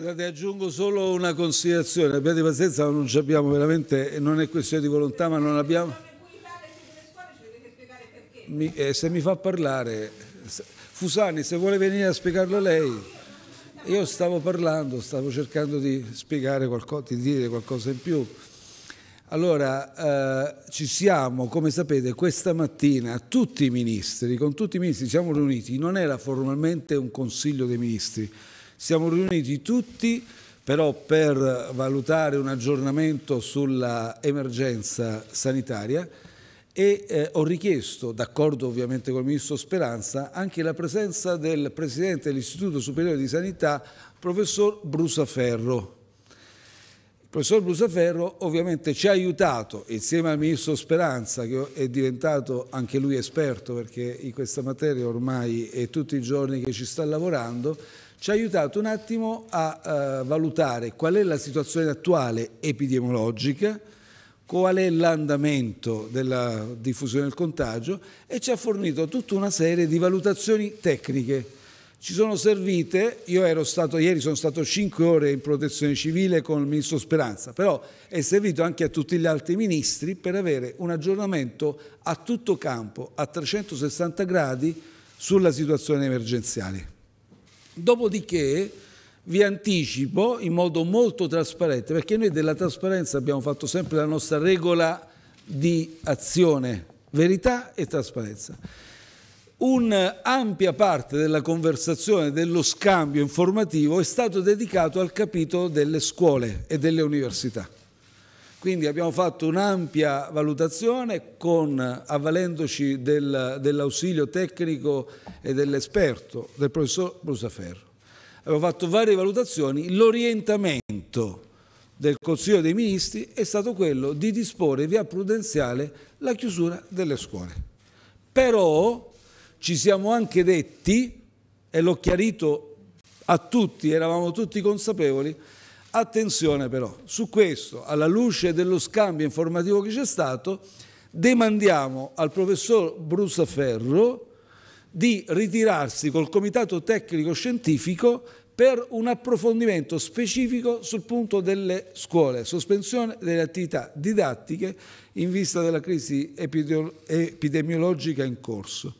Guardate, aggiungo solo una considerazione, abbiate pazienza, non ci abbiamo veramente, non è questione di volontà, ma non abbiamo... Mi, eh, se mi fa parlare, Fusani, se vuole venire a spiegarlo lei... Io stavo parlando, stavo cercando di spiegare qualcosa, di dire qualcosa in più. Allora, eh, ci siamo, come sapete, questa mattina tutti i ministri, con tutti i ministri siamo riuniti, non era formalmente un consiglio dei ministri, siamo riuniti tutti però per valutare un aggiornamento sulla emergenza sanitaria e eh, ho richiesto, d'accordo ovviamente con il Ministro Speranza, anche la presenza del Presidente dell'Istituto Superiore di Sanità, Professor Brusaferro. Il Professor Brusaferro ovviamente ci ha aiutato, insieme al Ministro Speranza, che è diventato anche lui esperto perché in questa materia ormai è tutti i giorni che ci sta lavorando, ci ha aiutato un attimo a uh, valutare qual è la situazione attuale epidemiologica, qual è l'andamento della diffusione del contagio e ci ha fornito tutta una serie di valutazioni tecniche. Ci sono servite, io ero stato, ieri sono stato 5 ore in protezione civile con il ministro Speranza, però è servito anche a tutti gli altri ministri per avere un aggiornamento a tutto campo, a 360 gradi, sulla situazione emergenziale. Dopodiché vi anticipo in modo molto trasparente, perché noi della trasparenza abbiamo fatto sempre la nostra regola di azione, verità e trasparenza. Un'ampia parte della conversazione, dello scambio informativo è stato dedicato al capitolo delle scuole e delle università. Quindi abbiamo fatto un'ampia valutazione con, avvalendoci del, dell'ausilio tecnico e dell'esperto, del professor Brusaferro. Abbiamo fatto varie valutazioni, l'orientamento del Consiglio dei Ministri è stato quello di disporre via prudenziale la chiusura delle scuole. Però ci siamo anche detti, e l'ho chiarito a tutti, eravamo tutti consapevoli, Attenzione però, su questo, alla luce dello scambio informativo che c'è stato, demandiamo al professor Brussaferro di ritirarsi col comitato tecnico scientifico per un approfondimento specifico sul punto delle scuole, sospensione delle attività didattiche in vista della crisi epidemiologica in corso.